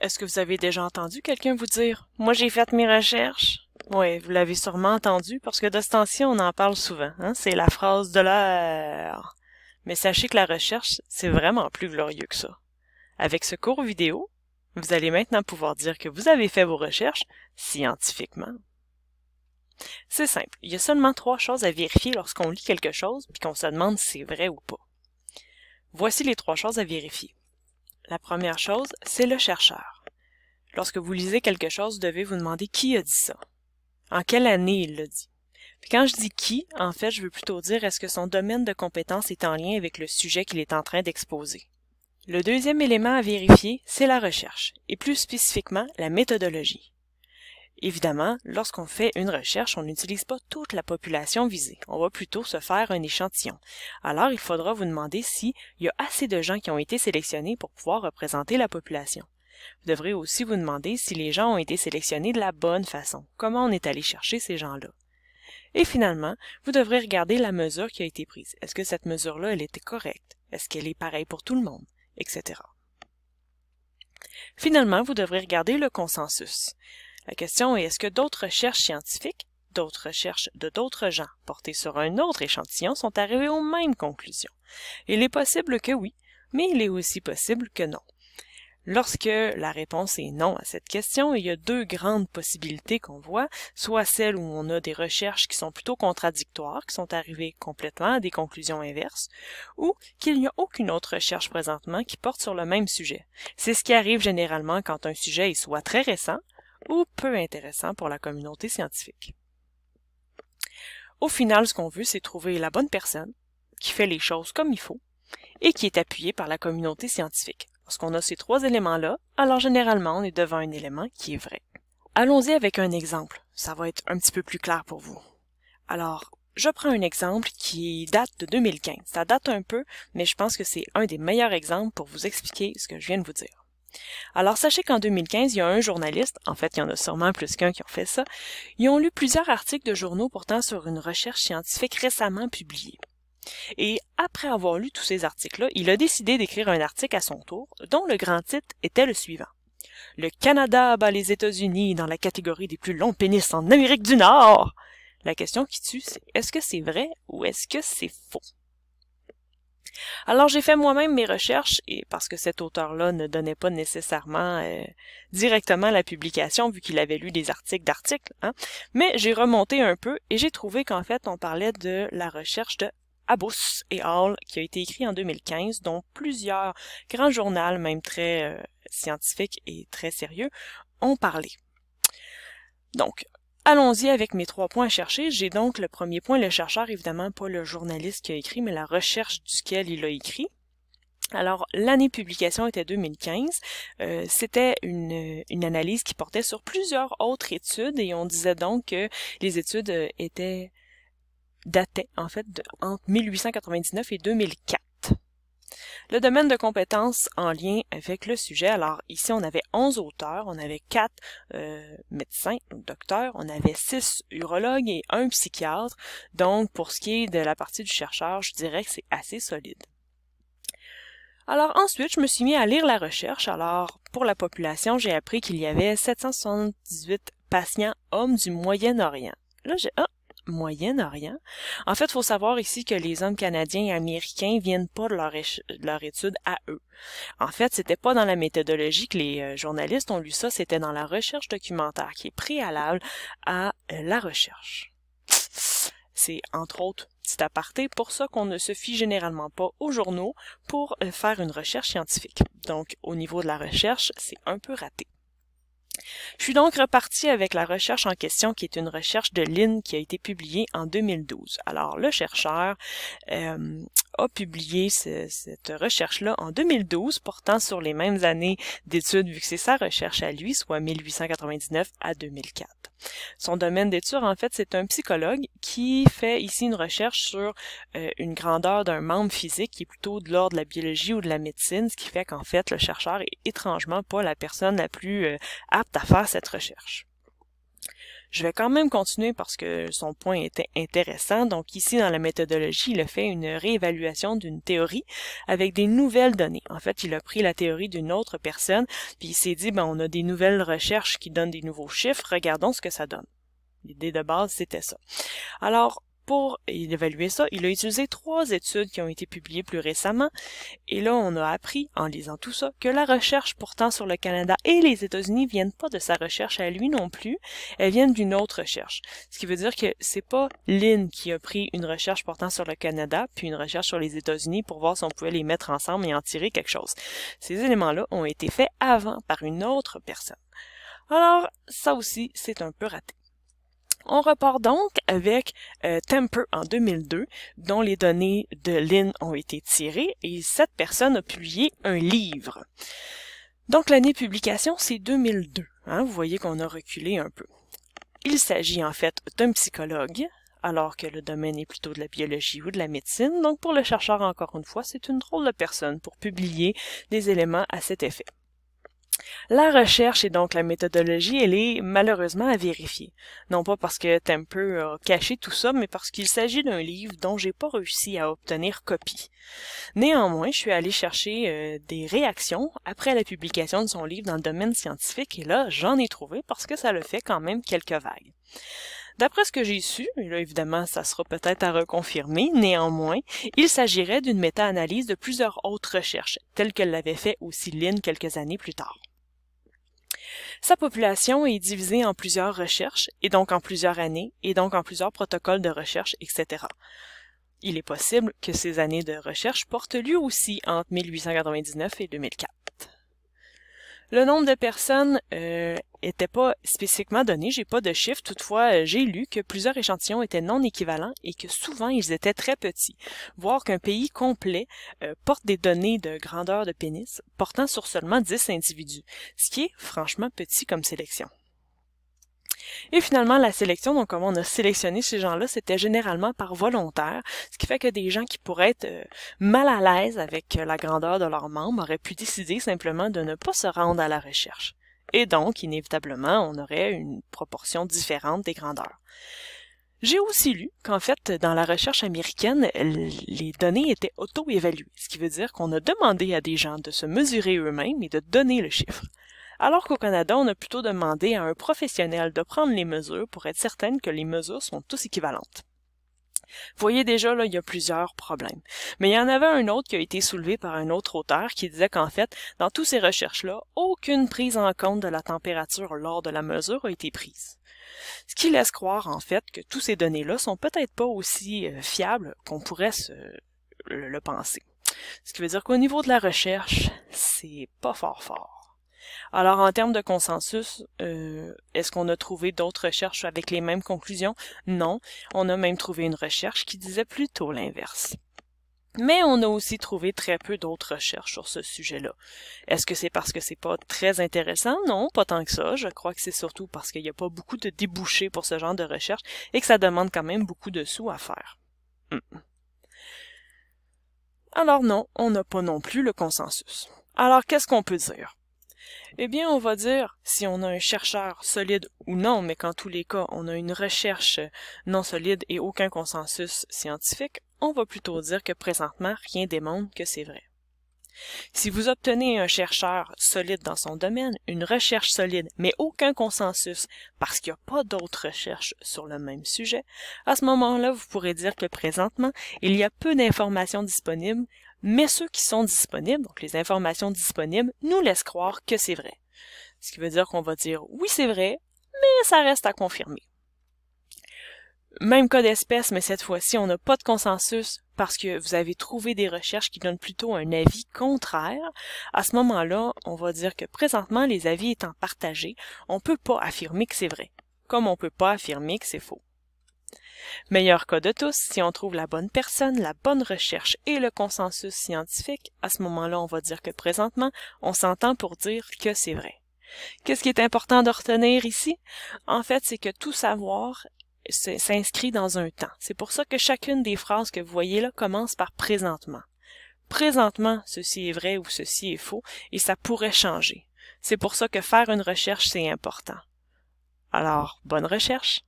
Est-ce que vous avez déjà entendu quelqu'un vous dire Moi j'ai fait mes recherches Oui, vous l'avez sûrement entendu parce que de ce temps-ci on en parle souvent. Hein, c'est la phrase de l'heure. Mais sachez que la recherche, c'est vraiment plus glorieux que ça. Avec ce court vidéo, vous allez maintenant pouvoir dire que vous avez fait vos recherches scientifiquement. C'est simple, il y a seulement trois choses à vérifier lorsqu'on lit quelque chose puis qu'on se demande si c'est vrai ou pas. Voici les trois choses à vérifier. La première chose, c'est le chercheur. Lorsque vous lisez quelque chose, vous devez vous demander qui a dit ça. En quelle année il l'a dit. Puis quand je dis qui, en fait, je veux plutôt dire est-ce que son domaine de compétence est en lien avec le sujet qu'il est en train d'exposer. Le deuxième élément à vérifier, c'est la recherche, et plus spécifiquement la méthodologie. Évidemment, lorsqu'on fait une recherche, on n'utilise pas toute la population visée. On va plutôt se faire un échantillon. Alors, il faudra vous demander s'il y a assez de gens qui ont été sélectionnés pour pouvoir représenter la population. Vous devrez aussi vous demander si les gens ont été sélectionnés de la bonne façon, comment on est allé chercher ces gens-là. Et finalement, vous devrez regarder la mesure qui a été prise. Est-ce que cette mesure-là, elle était correcte? Est-ce qu'elle est pareille pour tout le monde? Etc. Finalement, vous devrez regarder le consensus. La question est, est-ce que d'autres recherches scientifiques, d'autres recherches de d'autres gens portées sur un autre échantillon sont arrivées aux mêmes conclusions? Il est possible que oui, mais il est aussi possible que non. Lorsque la réponse est non à cette question, il y a deux grandes possibilités qu'on voit, soit celle où on a des recherches qui sont plutôt contradictoires, qui sont arrivées complètement à des conclusions inverses, ou qu'il n'y a aucune autre recherche présentement qui porte sur le même sujet. C'est ce qui arrive généralement quand un sujet est soit très récent, ou peu intéressant pour la communauté scientifique. Au final, ce qu'on veut, c'est trouver la bonne personne qui fait les choses comme il faut et qui est appuyée par la communauté scientifique. Lorsqu'on a ces trois éléments-là, alors généralement, on est devant un élément qui est vrai. Allons-y avec un exemple. Ça va être un petit peu plus clair pour vous. Alors, je prends un exemple qui date de 2015. Ça date un peu, mais je pense que c'est un des meilleurs exemples pour vous expliquer ce que je viens de vous dire. Alors sachez qu'en 2015, il y a un journaliste, en fait il y en a sûrement plus qu'un qui ont fait ça, ils ont lu plusieurs articles de journaux portant sur une recherche scientifique récemment publiée. Et après avoir lu tous ces articles-là, il a décidé d'écrire un article à son tour, dont le grand titre était le suivant. Le Canada bat les États-Unis dans la catégorie des plus longs pénis en Amérique du Nord. La question qui tue, c'est est-ce que c'est vrai ou est-ce que c'est faux? Alors j'ai fait moi-même mes recherches et parce que cet auteur-là ne donnait pas nécessairement euh, directement la publication vu qu'il avait lu des articles d'articles, hein, mais j'ai remonté un peu et j'ai trouvé qu'en fait on parlait de la recherche de Abus et Hall qui a été écrit en 2015, dont plusieurs grands journaux, même très euh, scientifiques et très sérieux, ont parlé. Donc, Allons-y avec mes trois points à chercher. J'ai donc le premier point, le chercheur, évidemment pas le journaliste qui a écrit, mais la recherche duquel il a écrit. Alors, l'année de publication était 2015. Euh, c'était une, analyse qui portait sur plusieurs autres études et on disait donc que les études euh, étaient dataient en fait entre 1899 et 2004. Le domaine de compétences en lien avec le sujet, alors ici on avait 11 auteurs, on avait 4 euh, médecins, donc docteurs, on avait 6 urologues et un psychiatre. Donc pour ce qui est de la partie du chercheur, je dirais que c'est assez solide. Alors ensuite, je me suis mis à lire la recherche. Alors pour la population, j'ai appris qu'il y avait 778 patients hommes du Moyen-Orient. Là, j'ai, ah, Moyen-Orient. En fait, il faut savoir ici que les hommes canadiens et américains viennent pas de leur, leur étude à eux. En fait, c'était pas dans la méthodologie que les euh, journalistes ont lu ça, c'était dans la recherche documentaire qui est préalable à euh, la recherche. C'est entre autres petit aparté pour ça qu'on ne se fie généralement pas aux journaux pour euh, faire une recherche scientifique. Donc, au niveau de la recherche, c'est un peu raté. Je suis donc reparti avec la recherche en question, qui est une recherche de Lynn qui a été publiée en 2012. Alors, le chercheur euh, a publié cette recherche-là en 2012, portant sur les mêmes années d'études, vu que c'est sa recherche à lui, soit 1899 à 2004. Son domaine d'étude en fait, c'est un psychologue qui fait ici une recherche sur euh, une grandeur d'un membre physique qui est plutôt de l'ordre de la biologie ou de la médecine, ce qui fait qu'en fait, le chercheur est étrangement pas la personne la plus euh, apte à faire cette recherche. Je vais quand même continuer parce que son point était intéressant. Donc ici, dans la méthodologie, il a fait une réévaluation d'une théorie avec des nouvelles données. En fait, il a pris la théorie d'une autre personne, puis il s'est dit, ben, on a des nouvelles recherches qui donnent des nouveaux chiffres, regardons ce que ça donne. L'idée de base, c'était ça. Alors, pour évaluer ça, il a utilisé trois études qui ont été publiées plus récemment, et là on a appris, en lisant tout ça, que la recherche portant sur le Canada et les États-Unis viennent pas de sa recherche à lui non plus, elles viennent d'une autre recherche. Ce qui veut dire que c'est pas Lynn qui a pris une recherche portant sur le Canada, puis une recherche sur les États-Unis pour voir si on pouvait les mettre ensemble et en tirer quelque chose. Ces éléments-là ont été faits avant par une autre personne. Alors, ça aussi, c'est un peu raté. On repart donc avec euh, Temper en 2002, dont les données de Lynn ont été tirées et cette personne a publié un livre. Donc l'année de publication, c'est 2002. Hein, vous voyez qu'on a reculé un peu. Il s'agit en fait d'un psychologue, alors que le domaine est plutôt de la biologie ou de la médecine. Donc pour le chercheur, encore une fois, c'est une drôle de personne pour publier des éléments à cet effet. La recherche et donc la méthodologie, elle est malheureusement à vérifier. Non pas parce que Temper a caché tout ça, mais parce qu'il s'agit d'un livre dont j'ai pas réussi à obtenir copie. Néanmoins, je suis allée chercher euh, des réactions après la publication de son livre dans le domaine scientifique et là, j'en ai trouvé parce que ça le fait quand même quelques vagues. D'après ce que j'ai su, et là évidemment ça sera peut-être à reconfirmer, néanmoins, il s'agirait d'une méta-analyse de plusieurs autres recherches, telles que l'avait fait aussi Lynn quelques années plus tard. Sa population est divisée en plusieurs recherches, et donc en plusieurs années, et donc en plusieurs protocoles de recherche, etc. Il est possible que ces années de recherche portent lieu aussi entre 1899 et 2004. Le nombre de personnes n'était euh, pas spécifiquement donné, j'ai pas de chiffres, toutefois euh, j'ai lu que plusieurs échantillons étaient non équivalents et que souvent ils étaient très petits. Voir qu'un pays complet euh, porte des données de grandeur de pénis portant sur seulement 10 individus, ce qui est franchement petit comme sélection. Et finalement, la sélection, donc comment on a sélectionné ces gens-là, c'était généralement par volontaire, ce qui fait que des gens qui pourraient être euh, mal à l'aise avec euh, la grandeur de leurs membres auraient pu décider simplement de ne pas se rendre à la recherche. Et donc, inévitablement, on aurait une proportion différente des grandeurs. J'ai aussi lu qu'en fait, dans la recherche américaine, les données étaient auto-évaluées, ce qui veut dire qu'on a demandé à des gens de se mesurer eux-mêmes et de donner le chiffre alors qu'au Canada, on a plutôt demandé à un professionnel de prendre les mesures pour être certaine que les mesures sont tous équivalentes. Vous voyez déjà, là, il y a plusieurs problèmes. Mais il y en avait un autre qui a été soulevé par un autre auteur qui disait qu'en fait, dans toutes ces recherches-là, aucune prise en compte de la température lors de la mesure a été prise. Ce qui laisse croire, en fait, que toutes ces données-là sont peut-être pas aussi euh, fiables qu'on pourrait se, le penser. Ce qui veut dire qu'au niveau de la recherche, c'est pas fort fort. Alors en termes de consensus, euh, est-ce qu'on a trouvé d'autres recherches avec les mêmes conclusions? Non, on a même trouvé une recherche qui disait plutôt l'inverse. Mais on a aussi trouvé très peu d'autres recherches sur ce sujet-là. Est-ce que c'est parce que c'est pas très intéressant? Non, pas tant que ça. Je crois que c'est surtout parce qu'il n'y a pas beaucoup de débouchés pour ce genre de recherche et que ça demande quand même beaucoup de sous à faire. Mm. Alors non, on n'a pas non plus le consensus. Alors qu'est-ce qu'on peut dire? Eh bien, on va dire, si on a un chercheur solide ou non, mais qu'en tous les cas, on a une recherche non solide et aucun consensus scientifique, on va plutôt dire que présentement, rien démontre que c'est vrai. Si vous obtenez un chercheur solide dans son domaine, une recherche solide, mais aucun consensus parce qu'il n'y a pas d'autres recherches sur le même sujet, à ce moment-là, vous pourrez dire que présentement, il y a peu d'informations disponibles mais ceux qui sont disponibles, donc les informations disponibles, nous laissent croire que c'est vrai. Ce qui veut dire qu'on va dire oui c'est vrai, mais ça reste à confirmer. Même cas d'espèce, mais cette fois-ci on n'a pas de consensus parce que vous avez trouvé des recherches qui donnent plutôt un avis contraire. À ce moment-là, on va dire que présentement les avis étant partagés, on ne peut pas affirmer que c'est vrai, comme on ne peut pas affirmer que c'est faux. Meilleur cas de tous, si on trouve la bonne personne, la bonne recherche et le consensus scientifique, à ce moment-là, on va dire que présentement, on s'entend pour dire que c'est vrai. Qu'est-ce qui est important de retenir ici? En fait, c'est que tout savoir s'inscrit dans un temps. C'est pour ça que chacune des phrases que vous voyez là commence par présentement. Présentement, ceci est vrai ou ceci est faux, et ça pourrait changer. C'est pour ça que faire une recherche, c'est important. Alors, bonne recherche!